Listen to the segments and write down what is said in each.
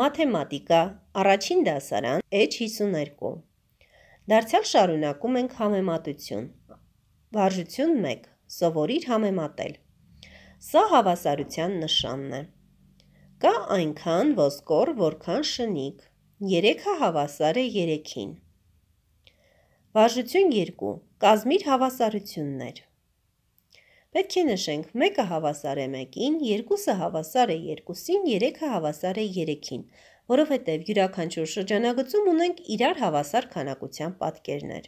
Մաթեմատիկա, առաջին դասարան, H52։ Դարձյալ շարունակում ենք համեմատություն։ Վարժություն 1. Սովորիր համեմատել։ Սա հավասարության նշանն է։ Կա այնքան ոսկոր, որքան շնիկ։ 3-ը հավասար է 3-ին։ Վարժություն 2. Կազմիր հավասարություններ։ Պետք է նշենք, մեկը հավասար է մեկին, երկուսը հավասար է երկուսին, երեքը հավասար է երեքին, որովհետև յուրաքանչյուր շրջանագծում ունենք իրար հավասար քանակության պատկերներ։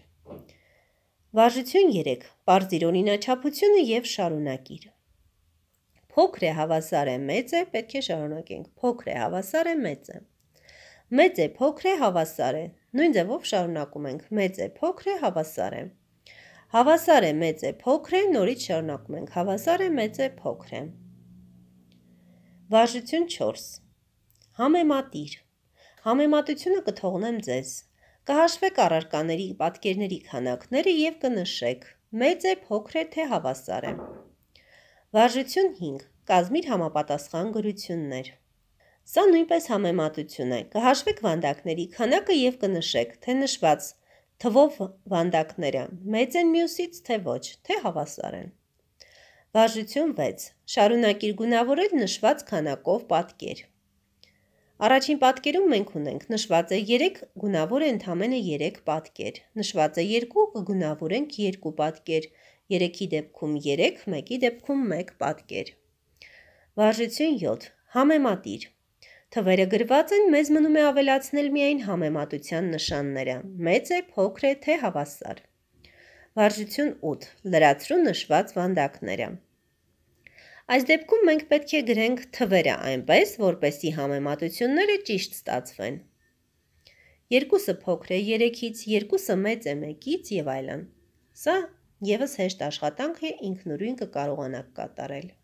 Վարժություն 3. Պարզիր օրինաչափությունը եւ շարունակիր։ Փոքր է հավասար է մեծ է, պետք է շարունակենք։ Փոքր է հավասար է մեծ է։ Մեծ է փոքր է հավասար է։ Նույն ձևով շարունակում ենք։ Մեծ է փոքր է հավասար է։ Հավասար է մեծ է փոքր է, նորից շարունակում ենք։ Հավասար է մեծ է փոքր է։ Վարժություն 4։ Համեմատիր։ Համեմատությունը կթողնեմ ձեզ։ Կհաշվեք առարկաների պատկերների քանակները եւ կնշեք. մեծ է, փոքր է, թե հավասար է։ Վարժություն 5։ Կազմիր համապատասխան գրություններ։ Սա նույնպես համեմատություն է։ Կհաշվեք վանդակների քանակը եւ կնշեք, թե նշված 0.5 թվով վանդակները, մեծ են մյուսից, թե ոչ, թե հավասար են։ Վարժություն 6. Շարունակիր գունավորել նշված քանակով պատկեր։ Առաջին պատկերում մենք ունենք նշված է 3, գունավոր է ընդամենը 3 պատկեր։ Նշված է 2, գունավորենք 2 պատկեր։ 3-ի դեպքում 3, 1-ի դեպքում 1 պատկեր։ Վարժություն 7. Համեմատիր Թվերը գրված են, մեզ մնում է ավելացնել միայն համեմատության նշանները. մեծ է, փոքր է, թե հավասար։ Վարժություն 8. Լրացրու նշված վանդակները։ Այս դեպքում մենք պետք է գրենք թվերը այնպես, որպեսի համեմատությունները ճիշտ ստացվեն։ Երկուսը փոքր է 3-ից, երկուսը մեծ է 1-ից եւ այլն։ Սա եւս հեշտ աշխատանք է ինքնուրույն կկարողանաք կատարել։